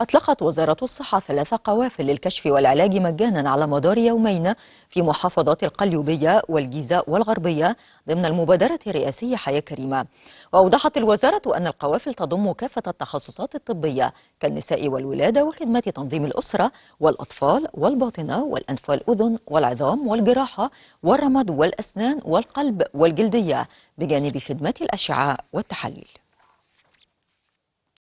أطلقت وزارة الصحة ثلاث قوافل للكشف والعلاج مجانا على مدار يومين في محافظات القليوبية والجيزة والغربية ضمن المبادرة الرئاسية حياة كريمة وأوضحت الوزارة أن القوافل تضم كافة التخصصات الطبية كالنساء والولادة وخدمات تنظيم الأسرة والأطفال والباطنة والأنف والأذن والعظام والجراحة والرمد والأسنان والقلب والجلدية بجانب خدمات الأشعة والتحاليل